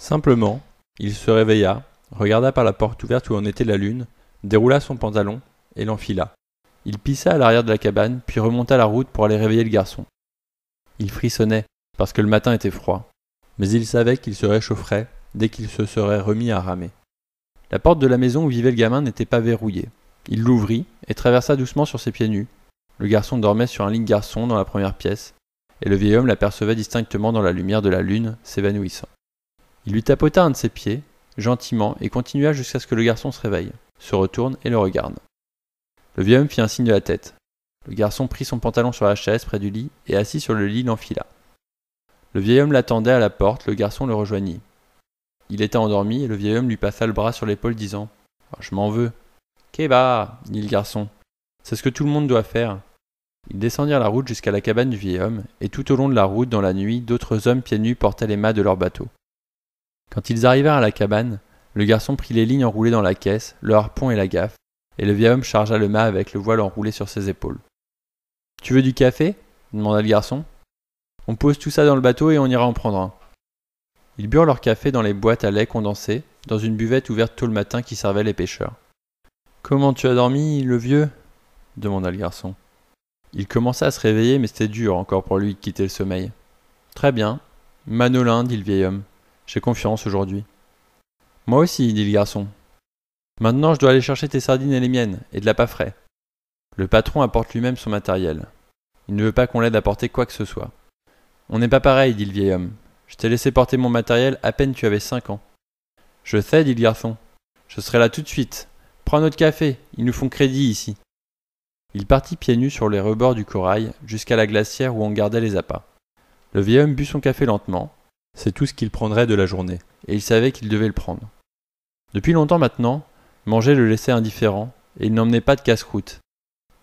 Simplement, il se réveilla, regarda par la porte ouverte où en était la lune, déroula son pantalon et l'enfila. Il pissa à l'arrière de la cabane, puis remonta la route pour aller réveiller le garçon. Il frissonnait, parce que le matin était froid, mais il savait qu'il se réchaufferait dès qu'il se serait remis à ramer. La porte de la maison où vivait le gamin n'était pas verrouillée. Il l'ouvrit et traversa doucement sur ses pieds nus. Le garçon dormait sur un lit de garçon dans la première pièce, et le vieil homme l'apercevait distinctement dans la lumière de la lune s'évanouissant. Il lui tapota un de ses pieds, gentiment, et continua jusqu'à ce que le garçon se réveille, se retourne et le regarde. Le vieil homme fit un signe de la tête. Le garçon prit son pantalon sur la chaise près du lit et assis sur le lit l'enfila. Le vieil homme l'attendait à la porte, le garçon le rejoignit. Il était endormi et le vieil homme lui passa le bras sur l'épaule disant ah, Je m'en veux. bah !» dit le garçon. C'est ce que tout le monde doit faire. Ils descendirent la route jusqu'à la cabane du vieil homme, et tout au long de la route, dans la nuit, d'autres hommes pieds nus portaient les mâts de leur bateau. Quand ils arrivèrent à la cabane, le garçon prit les lignes enroulées dans la caisse, le harpon et la gaffe, et le vieil homme chargea le mât avec le voile enroulé sur ses épaules. Tu veux du café demanda le garçon. On pose tout ça dans le bateau et on ira en prendre un. Ils burent leur café dans les boîtes à lait condensé, dans une buvette ouverte tôt le matin qui servait les pêcheurs. Comment tu as dormi, le vieux demanda le garçon. Il commença à se réveiller, mais c'était dur encore pour lui de quitter le sommeil. Très bien. Manolin, dit le vieil homme. J'ai confiance aujourd'hui. Moi aussi, dit le garçon. Maintenant, je dois aller chercher tes sardines et les miennes, et de la pas frais. Le patron apporte lui-même son matériel. Il ne veut pas qu'on l'aide à porter quoi que ce soit. On n'est pas pareil, dit le vieil homme. Je t'ai laissé porter mon matériel à peine tu avais cinq ans. Je sais, dit le garçon. Je serai là tout de suite. Prends notre café, ils nous font crédit ici. Il partit pieds nus sur les rebords du corail jusqu'à la glacière où on gardait les appâts. Le vieil homme but son café lentement, c'est tout ce qu'il prendrait de la journée, et il savait qu'il devait le prendre. Depuis longtemps maintenant, manger le laissait indifférent, et il n'emmenait pas de casse-croûte.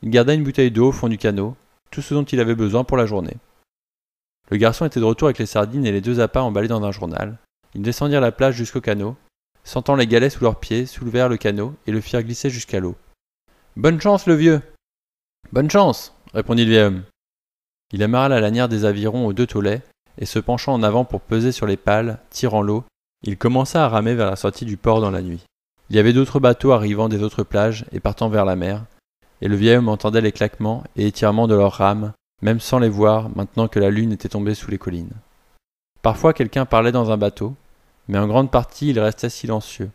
Il garda une bouteille d'eau au fond du canot, tout ce dont il avait besoin pour la journée. Le garçon était de retour avec les sardines et les deux appâts emballés dans un journal. Ils descendirent la plage jusqu'au canot, sentant les galets sous leurs pieds, soulevèrent le canot et le firent glisser jusqu'à l'eau. Bonne chance, le vieux Bonne chance répondit le vieil homme. Il amarra la lanière des avirons aux deux tolets et se penchant en avant pour peser sur les pales, tirant l'eau, il commença à ramer vers la sortie du port dans la nuit. Il y avait d'autres bateaux arrivant des autres plages et partant vers la mer, et le vieil homme entendait les claquements et étirements de leurs rames, même sans les voir maintenant que la lune était tombée sous les collines. Parfois quelqu'un parlait dans un bateau, mais en grande partie il restait silencieux.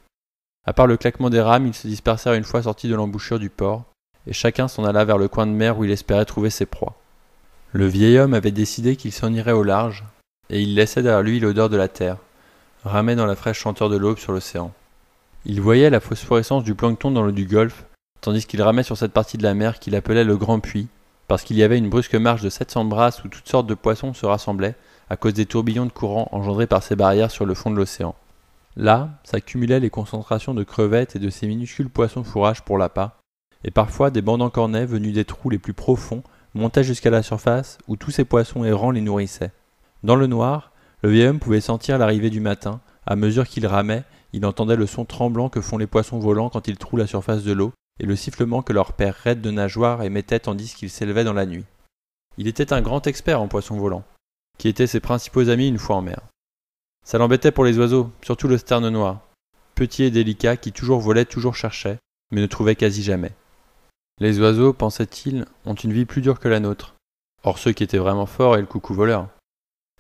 À part le claquement des rames, ils se dispersèrent une fois sortis de l'embouchure du port, et chacun s'en alla vers le coin de mer où il espérait trouver ses proies. Le vieil homme avait décidé qu'il s'en irait au large, et il laissait derrière lui l'odeur de la terre, ramée dans la fraîche chanteur de l'aube sur l'océan. Il voyait la phosphorescence du plancton dans l'eau du golfe, tandis qu'il ramait sur cette partie de la mer qu'il appelait le Grand Puits, parce qu'il y avait une brusque marche de 700 brasses où toutes sortes de poissons se rassemblaient à cause des tourbillons de courant engendrés par ces barrières sur le fond de l'océan. Là s'accumulaient les concentrations de crevettes et de ces minuscules poissons fourrages pour l'appât, et parfois des bandes cornets venus des trous les plus profonds montait jusqu'à la surface où tous ces poissons errants les nourrissaient. Dans le noir, le vieil homme pouvait sentir l'arrivée du matin. À mesure qu'il ramait, il entendait le son tremblant que font les poissons volants quand ils trouent la surface de l'eau et le sifflement que leurs père raide de nageoires émettait tandis qu'ils s'élevaient dans la nuit. Il était un grand expert en poissons volants, qui étaient ses principaux amis une fois en mer. Ça l'embêtait pour les oiseaux, surtout le sterne noir, petit et délicat qui toujours volait, toujours cherchait, mais ne trouvait quasi jamais. Les oiseaux, pensait-il, ont une vie plus dure que la nôtre, Or ceux qui étaient vraiment forts et le coucou voleur.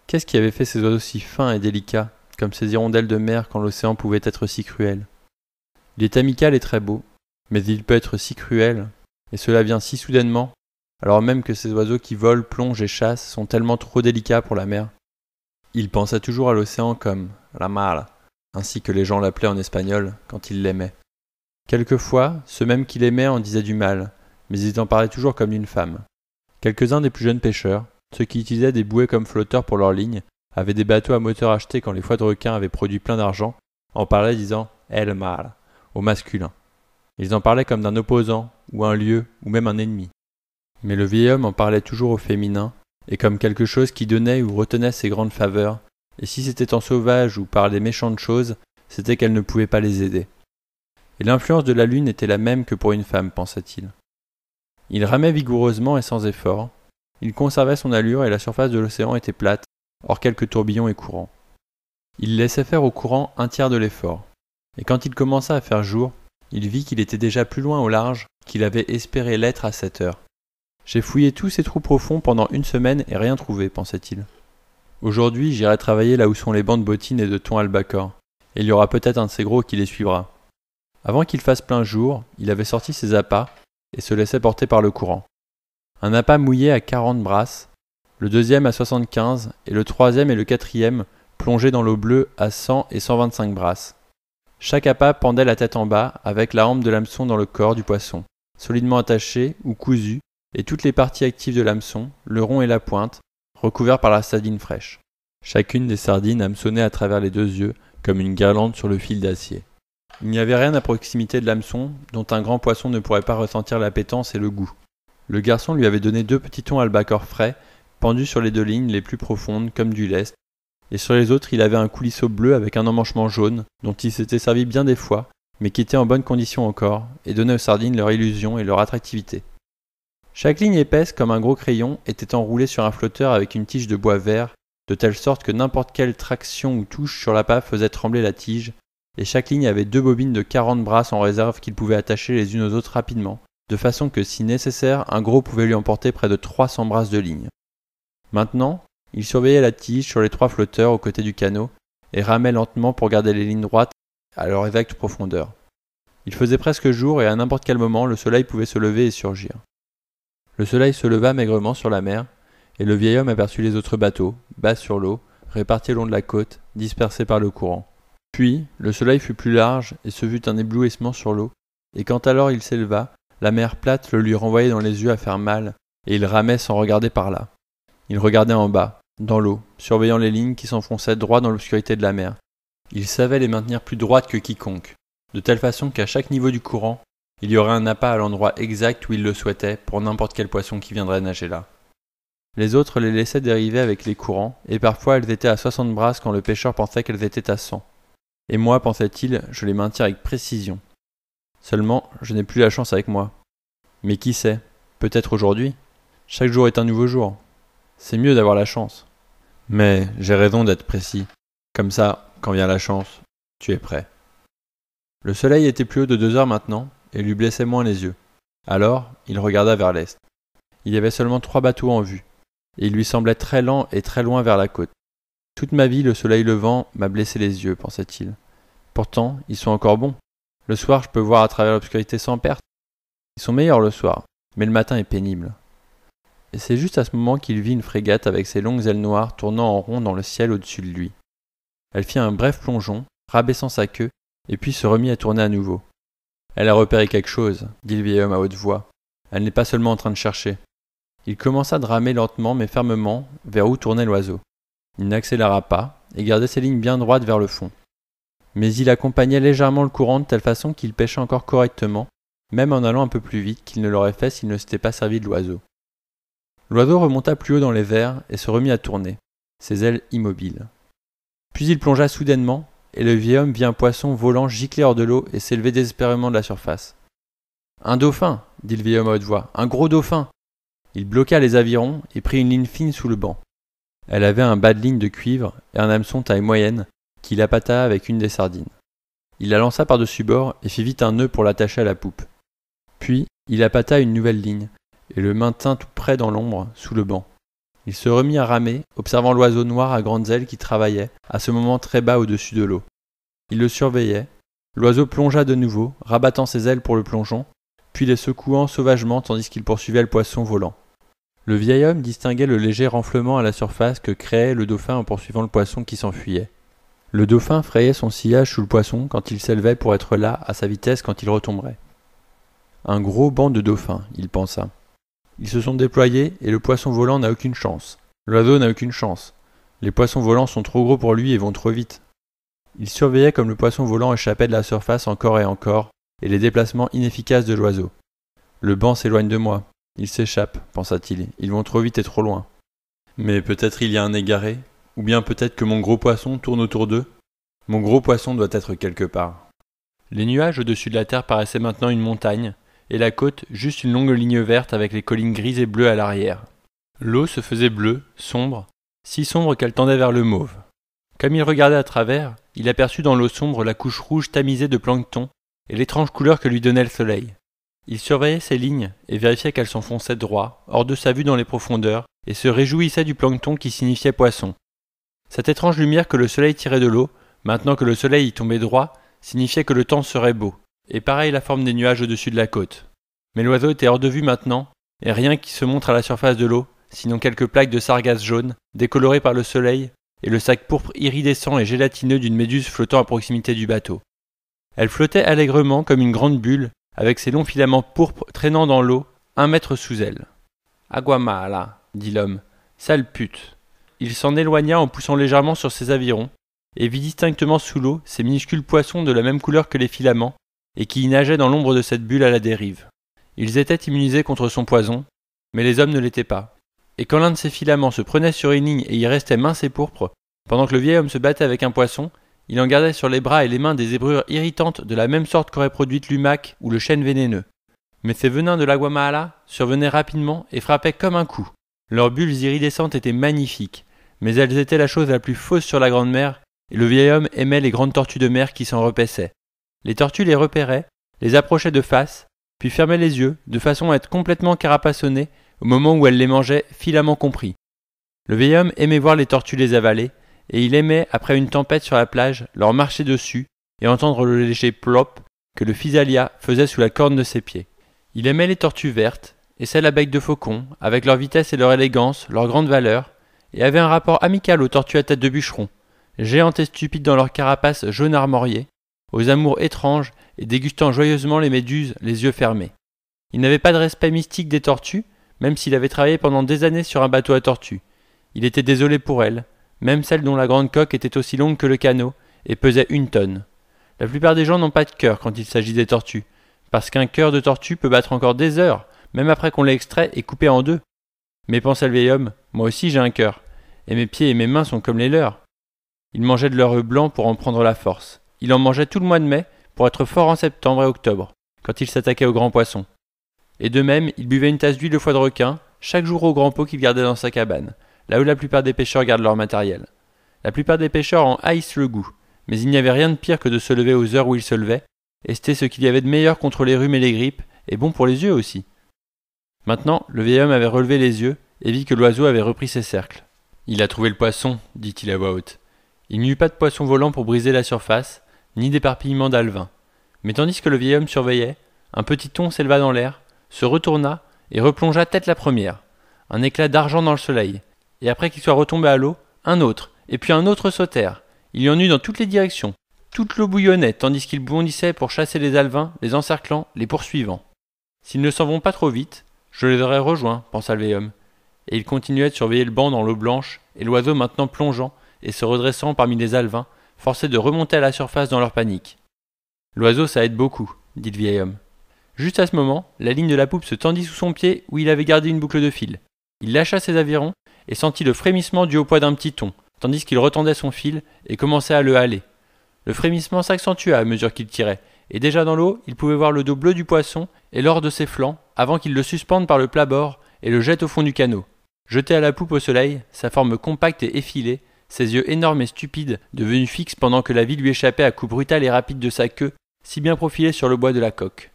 Qu'est-ce qui avait fait ces oiseaux si fins et délicats, comme ces hirondelles de mer quand l'océan pouvait être si cruel Il est amical et très beau, mais il peut être si cruel, et cela vient si soudainement, alors même que ces oiseaux qui volent, plongent et chassent sont tellement trop délicats pour la mer. Il pensa toujours à l'océan comme la mar, ainsi que les gens l'appelaient en espagnol quand ils l'aimaient quelquefois ceux mêmes qui l'aimaient en disaient du mal mais ils en parlaient toujours comme d'une femme quelques-uns des plus jeunes pêcheurs ceux qui utilisaient des bouées comme flotteurs pour leurs lignes avaient des bateaux à moteur achetés quand les foies de requins avaient produit plein d'argent en parlaient disant el mal » au masculin ils en parlaient comme d'un opposant ou un lieu ou même un ennemi mais le vieil homme en parlait toujours au féminin et comme quelque chose qui donnait ou retenait ses grandes faveurs, et si c'était en sauvage ou par des méchantes choses, c'était qu'elle ne pouvait pas les aider et l'influence de la lune était la même que pour une femme, pensa-t-il. Il ramait vigoureusement et sans effort. Il conservait son allure et la surface de l'océan était plate, hors quelques tourbillons et courants. Il laissait faire au courant un tiers de l'effort. Et quand il commença à faire jour, il vit qu'il était déjà plus loin au large qu'il avait espéré l'être à cette heure. J'ai fouillé tous ces trous profonds pendant une semaine et rien trouvé, pensait-il. Aujourd'hui, j'irai travailler là où sont les bancs de bottines et de thon albacore, et il y aura peut-être un de ces gros qui les suivra. Avant qu'il fasse plein jour, il avait sorti ses appâts et se laissait porter par le courant. Un appât mouillé à quarante brasses, le deuxième à soixante-quinze et le troisième et le quatrième plongés dans l'eau bleue à cent et cent vingt-cinq brasses. Chaque appât pendait la tête en bas avec la hampe de l'hameçon dans le corps du poisson, solidement attaché ou cousu, et toutes les parties actives de l'hameçon, le rond et la pointe, recouverts par la sardine fraîche. Chacune des sardines hameçonnait à travers les deux yeux comme une guirlande sur le fil d'acier. Il n'y avait rien à proximité de l'hameçon, dont un grand poisson ne pourrait pas ressentir l'appétence et le goût. Le garçon lui avait donné deux petits tons albacore frais, pendus sur les deux lignes les plus profondes, comme du lest, et sur les autres il avait un coulisseau bleu avec un emmanchement jaune, dont il s'était servi bien des fois, mais qui était en bonne condition encore, et donnait aux sardines leur illusion et leur attractivité. Chaque ligne épaisse comme un gros crayon était enroulée sur un flotteur avec une tige de bois vert, de telle sorte que n'importe quelle traction ou touche sur la pâte faisait trembler la tige, et chaque ligne avait deux bobines de 40 brasses en réserve qu'il pouvait attacher les unes aux autres rapidement, de façon que si nécessaire, un gros pouvait lui emporter près de 300 brasses de ligne. Maintenant, il surveillait la tige sur les trois flotteurs aux côtés du canot et ramait lentement pour garder les lignes droites à leur exacte profondeur. Il faisait presque jour et à n'importe quel moment le soleil pouvait se lever et surgir. Le soleil se leva maigrement sur la mer, et le vieil homme aperçut les autres bateaux, bas sur l'eau, répartis le long de la côte, dispersés par le courant puis le soleil fut plus large et se fut un éblouissement sur l'eau et quand alors il s'éleva la mer plate le lui renvoyait dans les yeux à faire mal et il ramait sans regarder par là il regardait en bas dans l'eau surveillant les lignes qui s'enfonçaient droit dans l'obscurité de la mer il savait les maintenir plus droites que quiconque de telle façon qu'à chaque niveau du courant il y aurait un appât à l'endroit exact où il le souhaitait pour n'importe quel poisson qui viendrait nager là les autres les laissaient dériver avec les courants, et parfois elles étaient à soixante brasses quand le pêcheur pensait qu'elles étaient à cent. Et moi, pensait-il, je les maintiens avec précision. Seulement, je n'ai plus la chance avec moi. Mais qui sait Peut-être aujourd'hui. Chaque jour est un nouveau jour. C'est mieux d'avoir la chance. Mais j'ai raison d'être précis. Comme ça, quand vient la chance, tu es prêt. Le soleil était plus haut de deux heures maintenant et lui blessait moins les yeux. Alors, il regarda vers l'est. Il y avait seulement trois bateaux en vue, et il lui semblait très lent et très loin vers la côte. Toute ma vie, le soleil levant m'a blessé les yeux, pensait-il. Pourtant, ils sont encore bons. Le soir, je peux voir à travers l'obscurité sans perte. Ils sont meilleurs le soir, mais le matin est pénible. Et c'est juste à ce moment qu'il vit une frégate avec ses longues ailes noires tournant en rond dans le ciel au-dessus de lui. Elle fit un bref plongeon, rabaissant sa queue, et puis se remit à tourner à nouveau. Elle a repéré quelque chose, dit le vieil homme à haute voix. Elle n'est pas seulement en train de chercher. Il commença de ramer lentement mais fermement vers où tournait l'oiseau. Il n'accéléra pas et gardait ses lignes bien droites vers le fond mais il accompagnait légèrement le courant de telle façon qu'il pêchait encore correctement, même en allant un peu plus vite qu'il ne l'aurait fait s'il ne s'était pas servi de l'oiseau. L'oiseau remonta plus haut dans les verres et se remit à tourner, ses ailes immobiles. Puis il plongea soudainement, et le vieil homme vit un poisson volant gicler hors de l'eau et s'élever désespérément de la surface. Un dauphin, dit le vieil homme à haute voix, un gros dauphin. Il bloqua les avirons et prit une ligne fine sous le banc. Elle avait un bas de ligne de cuivre et un hameçon taille moyenne, qu'il appata avec une des sardines. Il la lança par-dessus bord et fit vite un nœud pour l'attacher à la poupe. Puis il appata une nouvelle ligne et le maintint tout près dans l'ombre, sous le banc. Il se remit à ramer, observant l'oiseau noir à grandes ailes qui travaillait, à ce moment très bas au-dessus de l'eau. Il le surveillait. L'oiseau plongea de nouveau, rabattant ses ailes pour le plongeon, puis les secouant sauvagement tandis qu'il poursuivait le poisson volant. Le vieil homme distinguait le léger renflement à la surface que créait le dauphin en poursuivant le poisson qui s'enfuyait. Le dauphin frayait son sillage sous le poisson quand il s'élevait pour être là à sa vitesse quand il retomberait. Un gros banc de dauphins, il pensa. Ils se sont déployés et le poisson volant n'a aucune chance. L'oiseau n'a aucune chance. Les poissons volants sont trop gros pour lui et vont trop vite. Il surveillait comme le poisson volant échappait de la surface encore et encore, et les déplacements inefficaces de l'oiseau. Le banc s'éloigne de moi. Il s'échappe, pensa-t-il. Ils vont trop vite et trop loin. Mais peut-être il y a un égaré, ou bien peut-être que mon gros poisson tourne autour d'eux Mon gros poisson doit être quelque part. Les nuages au-dessus de la terre paraissaient maintenant une montagne, et la côte juste une longue ligne verte avec les collines grises et bleues à l'arrière. L'eau se faisait bleue, sombre, si sombre qu'elle tendait vers le mauve. Comme il regardait à travers, il aperçut dans l'eau sombre la couche rouge tamisée de plancton et l'étrange couleur que lui donnait le soleil. Il surveillait ces lignes et vérifiait qu'elles s'enfonçaient droit, hors de sa vue dans les profondeurs, et se réjouissait du plancton qui signifiait poisson. Cette étrange lumière que le soleil tirait de l'eau, maintenant que le soleil y tombait droit, signifiait que le temps serait beau, et pareil la forme des nuages au-dessus de la côte. Mais l'oiseau était hors de vue maintenant, et rien qui se montre à la surface de l'eau, sinon quelques plaques de sargasse jaunes, décolorées par le soleil, et le sac pourpre iridescent et gélatineux d'une méduse flottant à proximité du bateau. Elle flottait allègrement comme une grande bulle, avec ses longs filaments pourpres traînant dans l'eau, un mètre sous elle. Aguamala, dit l'homme, sale pute il s'en éloigna en poussant légèrement sur ses avirons, et vit distinctement sous l'eau ces minuscules poissons de la même couleur que les filaments, et qui y nageaient dans l'ombre de cette bulle à la dérive. Ils étaient immunisés contre son poison, mais les hommes ne l'étaient pas. Et quand l'un de ces filaments se prenait sur une ligne et y restait mince et pourpre, pendant que le vieil homme se battait avec un poisson, il en gardait sur les bras et les mains des ébrures irritantes de la même sorte qu'aurait produite l'humac ou le chêne vénéneux. Mais ces venins de l'aguamala survenaient rapidement et frappaient comme un coup. Leurs bulles iridescentes étaient magnifiques, mais elles étaient la chose la plus fausse sur la grande mer, et le vieil homme aimait les grandes tortues de mer qui s'en repaissaient. Les tortues les repéraient, les approchaient de face, puis fermaient les yeux, de façon à être complètement carapassonnées au moment où elles les mangeaient, filament compris. Le vieil homme aimait voir les tortues les avaler, et il aimait, après une tempête sur la plage, leur marcher dessus et entendre le léger plop que le physalia faisait sous la corne de ses pieds. Il aimait les tortues vertes, et celles à bec de faucon, avec leur vitesse et leur élégance, leur grande valeur, et avait un rapport amical aux tortues à tête de bûcheron, géantes et stupides dans leurs carapaces jaune armoriée, aux amours étranges et dégustant joyeusement les méduses, les yeux fermés. Il n'avait pas de respect mystique des tortues, même s'il avait travaillé pendant des années sur un bateau à tortues. Il était désolé pour elles, même celles dont la grande coque était aussi longue que le canot et pesait une tonne. La plupart des gens n'ont pas de cœur quand il s'agit des tortues, parce qu'un cœur de tortue peut battre encore des heures, même après qu'on l'ait extrait et coupé en deux. Mais pensait le vieil homme, moi aussi j'ai un cœur, et mes pieds et mes mains sont comme les leurs. Il mangeait de leur blanc pour en prendre la force. Il en mangeait tout le mois de mai pour être fort en septembre et octobre, quand il s'attaquait aux grands poissons. Et de même, il buvait une tasse d'huile de foie de requin, chaque jour au grand pot qu'il gardait dans sa cabane, là où la plupart des pêcheurs gardent leur matériel. La plupart des pêcheurs en haïssent le goût, mais il n'y avait rien de pire que de se lever aux heures où il se levait, et c'était ce qu'il y avait de meilleur contre les rhumes et les grippes, et bon pour les yeux aussi. Maintenant, le vieil homme avait relevé les yeux et vit que l'oiseau avait repris ses cercles. Il a trouvé le poisson, dit-il à voix haute. Il n'y eut pas de poisson volant pour briser la surface, ni d'éparpillement d'alvins. Mais tandis que le vieil homme surveillait, un petit ton s'éleva dans l'air, se retourna et replongea tête la première. Un éclat d'argent dans le soleil. Et après qu'il soit retombé à l'eau, un autre, et puis un autre sautèrent. Il y en eut dans toutes les directions. Toute l'eau bouillonnait tandis qu'il bondissait pour chasser les alvins, les encerclant, les poursuivant. S'ils ne s'en vont pas trop vite, je les aurais rejoints, pensa le vieil homme. Et il continuait de surveiller le banc dans l'eau blanche, et l'oiseau maintenant plongeant et se redressant parmi les alvins, forcé de remonter à la surface dans leur panique. L'oiseau, ça aide beaucoup, dit le vieil homme. Juste à ce moment, la ligne de la poupe se tendit sous son pied où il avait gardé une boucle de fil. Il lâcha ses avirons et sentit le frémissement dû au poids d'un petit ton, tandis qu'il retendait son fil et commençait à le haler. Le frémissement s'accentua à mesure qu'il tirait, et déjà dans l'eau, il pouvait voir le dos bleu du poisson et l'or de ses flancs, avant qu'il le suspende par le plat bord et le jette au fond du canot. Jeté à la poupe au soleil, sa forme compacte et effilée, ses yeux énormes et stupides, devenus fixes pendant que la vie lui échappait à coups brutal et rapides de sa queue, si bien profilée sur le bois de la coque.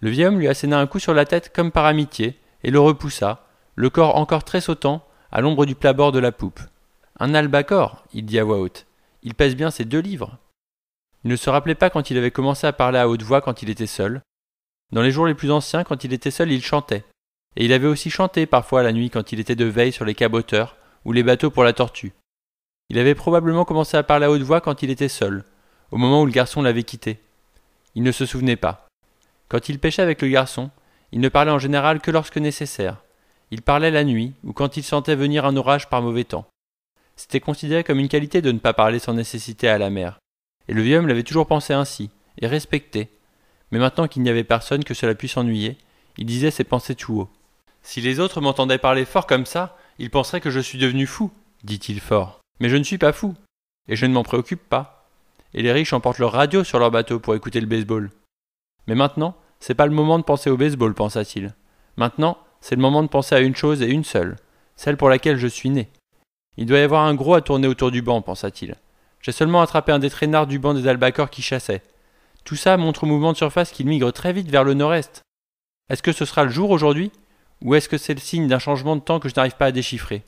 Le vieil homme lui asséna un coup sur la tête comme par amitié, et le repoussa, le corps encore très sautant, à l'ombre du plat bord de la poupe. Un albacore, il dit à voix haute. Il pèse bien ses deux livres. Il ne se rappelait pas quand il avait commencé à parler à haute voix quand il était seul. Dans les jours les plus anciens, quand il était seul, il chantait. Et il avait aussi chanté parfois la nuit quand il était de veille sur les caboteurs ou les bateaux pour la tortue. Il avait probablement commencé à parler à haute voix quand il était seul, au moment où le garçon l'avait quitté. Il ne se souvenait pas. Quand il pêchait avec le garçon, il ne parlait en général que lorsque nécessaire. Il parlait la nuit ou quand il sentait venir un orage par mauvais temps. C'était considéré comme une qualité de ne pas parler sans nécessité à la mer. Et le vieil homme l'avait toujours pensé ainsi, et respecté. Mais maintenant qu'il n'y avait personne que cela puisse ennuyer, il disait ses pensées tout haut. Si les autres m'entendaient parler fort comme ça, ils penseraient que je suis devenu fou, dit-il fort. Mais je ne suis pas fou, et je ne m'en préoccupe pas. Et les riches emportent leur radio sur leur bateau pour écouter le baseball. Mais maintenant, c'est pas le moment de penser au baseball, pensa-t-il. Maintenant, c'est le moment de penser à une chose et une seule, celle pour laquelle je suis né. Il doit y avoir un gros à tourner autour du banc, pensa-t-il. J'ai seulement attrapé un des traînards du banc des albacores qui chassait. Tout ça montre au mouvement de surface qu'il migre très vite vers le nord-est. Est-ce que ce sera le jour aujourd'hui Ou est-ce que c'est le signe d'un changement de temps que je n'arrive pas à déchiffrer